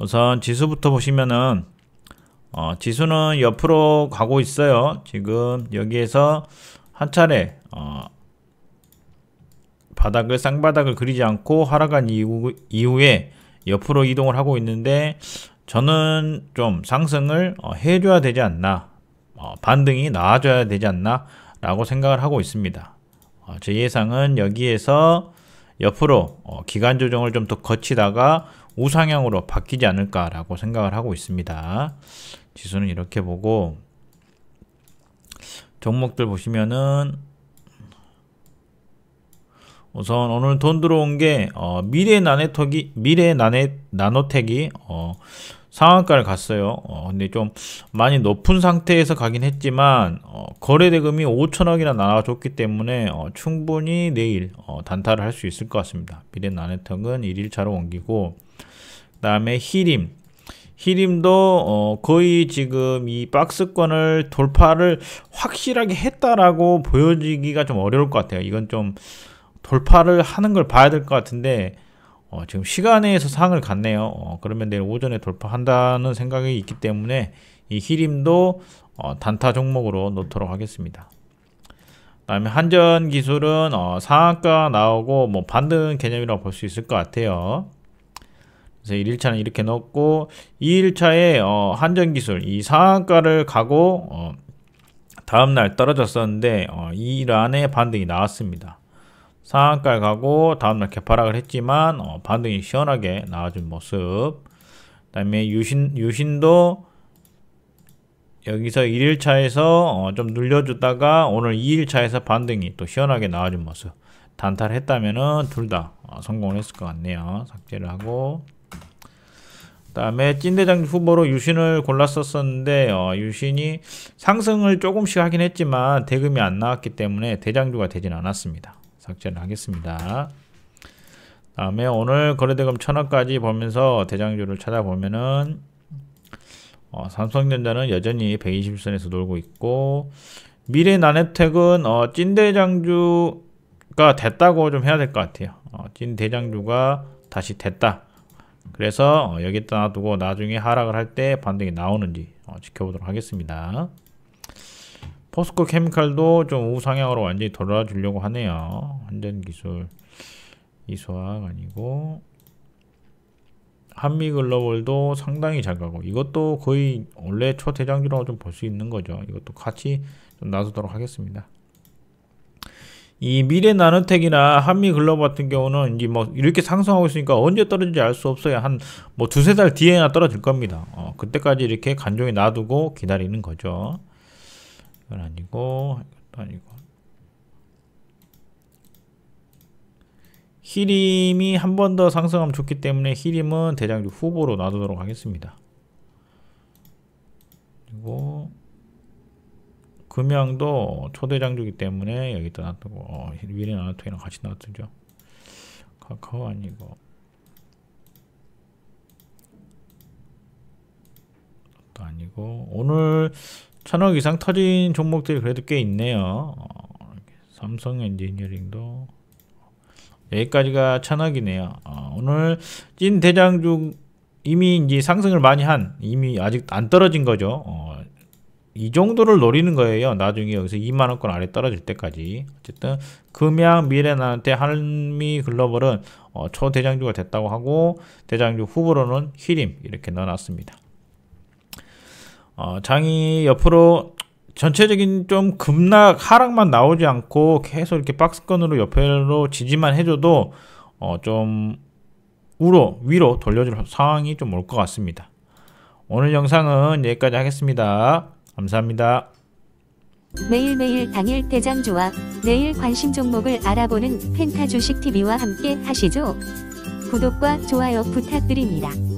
우선 지수부터 보시면은 어, 지수는 옆으로 가고 있어요. 지금 여기에서 한 차례 어, 바닥을 쌍바닥을 그리지 않고 하락한 이후, 이후에 옆으로 이동을 하고 있는데 저는 좀 상승을 어, 해줘야 되지 않나 어, 반등이 나아져야 되지 않나 라고 생각을 하고 있습니다. 어, 제 예상은 여기에서 옆으로 어, 기간 조정을 좀 더 거치다가 우상향으로 바뀌지 않을까라고 생각을 하고 있습니다. 지수는 이렇게 보고 종목들 보시면은 우선 오늘 돈 들어온 게 어, 미래 나노텍이 미래 나네, 나노텍이 어, 상한가를 갔어요. 어, 근데 좀 많이 높은 상태에서 가긴 했지만 어, 거래 대금이 5천억이나 나와줬기 때문에 어, 충분히 내일 어, 단타를 할 수 있을 것 같습니다. 미래 나네텍은 1일차로 옮기고 다음에 히림 히림도 어 거의 지금 이 박스권을 돌파를 확실하게 했다라고 보여지기가 좀 어려울 것 같아요 이건 좀 돌파를 하는 걸 봐야 될 것 같은데 어 지금 시간에서 상을 갔네요 어 그러면 내일 오전에 돌파한다는 생각이 있기 때문에 이 히림도 어, 단타 종목으로 놓도록 하겠습니다 다음에 한전 기술은 어, 상한가 나오고 뭐 반등 개념이라고 볼 수 있을 것 같아요 그래서 1일차는 이렇게 넣고 2일차에 어, 한전기술 이 상한가를 가고 어, 다음날 떨어졌었는데 어, 이란에 반등이 나왔습니다. 상한가를 가고 다음날 개파락을 했지만 어, 반등이 시원하게 나와준 모습 그 다음에 유신, 유신도 여기서 1일차에서 어, 좀 눌려주다가 오늘 2일차에서 반등이 또 시원하게 나와준 모습 단타를 했다면은 둘다 어, 성공을 했을 것 같네요 삭제를 하고 다음에 찐대장 후보로 유신을 골랐었었는데 어, 유신이 상승을 조금씩 하긴 했지만 대금이 안 나왔기 때문에 대장주가 되진 않았습니다. 삭제를 하겠습니다. 다음에 오늘 거래대금 천억까지 보면서 대장주를 찾아보면은 어, 삼성전자는 여전히 120선에서 놀고 있고 미래 난해택은 어, 찐대장주가 됐다고 좀 해야 될 것 같아요. 어, 찐대장주가 다시 됐다. 그래서 어, 여기다 두고 나중에 하락을 할 때 반등이 나오는지 어, 지켜보도록 하겠습니다. 포스코 케미칼도 좀 우상향으로 완전히 돌아주려고 하네요. 한전기술 이소학 아니고 한미글로벌도 상당히 잘 가고 이것도 거의 원래 초대장주라고 좀볼 수 있는 거죠. 이것도 같이 좀 나서도록 하겠습니다. 이 미래 나노텍이나 한미 글로벌 같은 경우는 이제 뭐 이렇게 상승하고 있으니까 언제 떨어질지 알 수 없어요. 한 뭐 두세 달 뒤에나 떨어질 겁니다. 어, 그때까지 이렇게 간종이 놔두고 기다리는 거죠. 이건 아니고, 이것도 아니고. 히림이 한 번 더 상승하면 좋기 때문에 히림은 대장주 후보로 놔두도록 하겠습니다. 그리고 금양도 초대장주기 때문에 여기 떠났다고 어, 위래 나나토이랑 같이 나왔죠 카카오 아니고 또 아니고 오늘 천억 이상 터진 종목들이 그래도 꽤 있네요 어, 삼성 엔지니어링도 여기까지가 천억이네요 어, 오늘 찐 대장주 이미 이제 상승을 많이 한 이미 아직 안 떨어진 거죠 어, 이 정도를 노리는 거예요. 나중에 여기서 2만원권 아래 떨어질 때까지. 어쨌든 금양 미래나한테 한미 글로벌은 어, 초대장주가 됐다고 하고 대장주 후보로는 희림 이렇게 넣어놨습니다. 어, 장이 옆으로 전체적인 좀 급락 하락만 나오지 않고 계속 이렇게 박스권으로 옆으로 지지만 해줘도 어, 좀 우로 위로 돌려줄 상황이 좀 올 것 같습니다. 오늘 영상은 여기까지 하겠습니다. 감사합니다. 매일매일 당일 대장주와 내일 관심 종목을 알아보는 펜타 주식TV와 함께 하시죠. 구독과 좋아요 부탁드립니다.